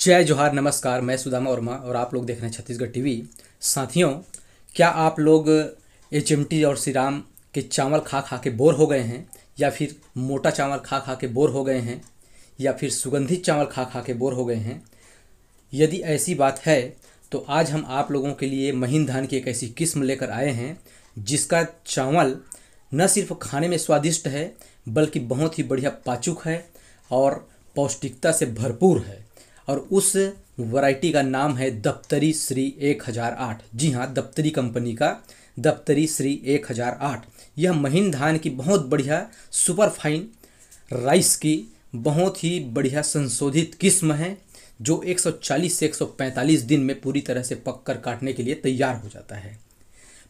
जय जोहार नमस्कार मैं सुदामा वर्मा और आप लोग देख रहे हैं छत्तीसगढ़ टीवी साथियों क्या आप लोग एच और श्री राम के चावल खा खा के बोर हो गए हैं या फिर मोटा चावल खा खा के बोर हो गए हैं या फिर सुगंधित चावल खा खा के बोर हो गए हैं यदि ऐसी बात है तो आज हम आप लोगों के लिए महीन धान की एक ऐसी किस्म लेकर आए हैं जिसका चावल न सिर्फ खाने में स्वादिष्ट है बल्कि बहुत ही बढ़िया पाचुक है और पौष्टिकता से भरपूर है और उस वैरायटी का नाम है दफ्तरी श्री 1008 जी हाँ दफ्तरी कंपनी का दफ्तरी श्री 1008 यह महीन धान की बहुत बढ़िया सुपर फाइन राइस की बहुत ही बढ़िया संशोधित किस्म है जो 140 से 145 दिन में पूरी तरह से पक कर काटने के लिए तैयार हो जाता है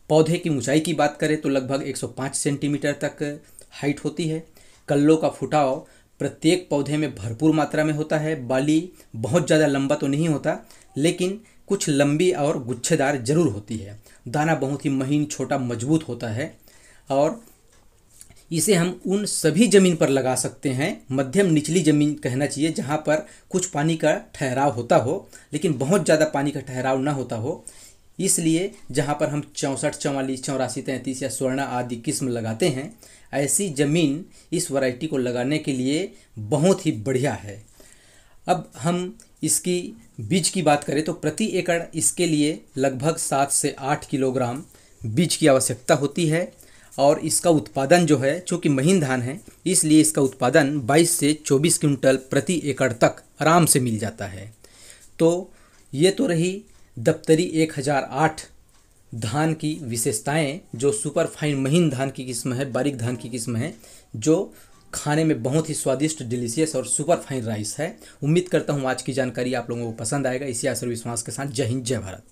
पौधे की ऊंचाई की बात करें तो लगभग 105 सेंटीमीटर तक हाइट होती है कल्लों का फुटाव प्रत्येक पौधे में भरपूर मात्रा में होता है बाली बहुत ज़्यादा लंबा तो नहीं होता लेकिन कुछ लंबी और गुच्छेदार जरूर होती है दाना बहुत ही महीन छोटा मजबूत होता है और इसे हम उन सभी ज़मीन पर लगा सकते हैं मध्यम निचली ज़मीन कहना चाहिए जहाँ पर कुछ पानी का ठहराव होता हो लेकिन बहुत ज़्यादा पानी का ठहराव ना होता हो इसलिए जहाँ पर हम चौंसठ चौवालीस चौरासी तैंतीस या स्वर्णा आदि किस्म लगाते हैं ऐसी ज़मीन इस वैरायटी को लगाने के लिए बहुत ही बढ़िया है अब हम इसकी बीज की बात करें तो प्रति एकड़ इसके लिए लगभग सात से आठ किलोग्राम बीज की आवश्यकता होती है और इसका उत्पादन जो है चूँकि महीन धान है इसलिए इसका उत्पादन 22 से 24 क्विंटल प्रति एकड़ तक आराम से मिल जाता है तो ये तो रही दफ्तरी एक हज़ार आठ धान की विशेषताएं जो सुपर फाइन महीन धान की किस्म है बारीक धान की किस्म है जो खाने में बहुत ही स्वादिष्ट डिलीशियस और सुपर फाइन राइस है उम्मीद करता हूँ आज की जानकारी आप लोगों को पसंद आएगा इसी आसर विश्वास के साथ जय हिंद जय भारत